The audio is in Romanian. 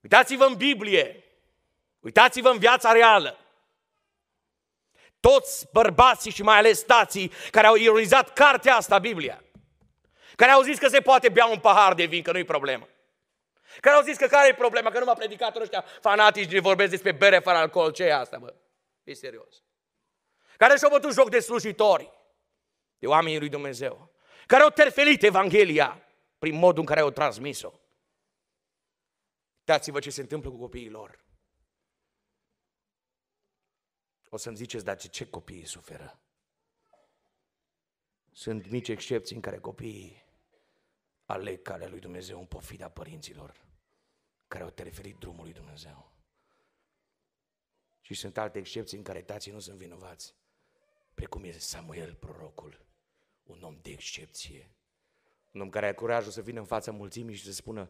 Uitați-vă în Biblie, uitați-vă în viața reală. Toți bărbații și mai ales tații care au ironizat cartea asta, Biblia, care au zis că se poate bea un pahar de vin, că nu-i problemă. Care au zis că care e problema, că nu m-a predicat ăștia fanatici de vorbesc despre bere fără alcool, ce e asta, mă? E serios. Care și-au bătut joc de slujitori, de oamenii lui Dumnezeu. Care au terfelit Evanghelia prin modul în care au transmis-o. Uitați-vă ce se întâmplă cu copiii lor. O să-mi ziceți, dar ce, ce copiii suferă? Sunt mici excepții în care copiii aleg calea lui Dumnezeu în pofida părinților care au teleferit drumul lui Dumnezeu. Și sunt alte excepții în care tații nu sunt vinovați, precum este Samuel, prorocul, un om de excepție, un om care are curajul să vină în fața mulțimii și să spună,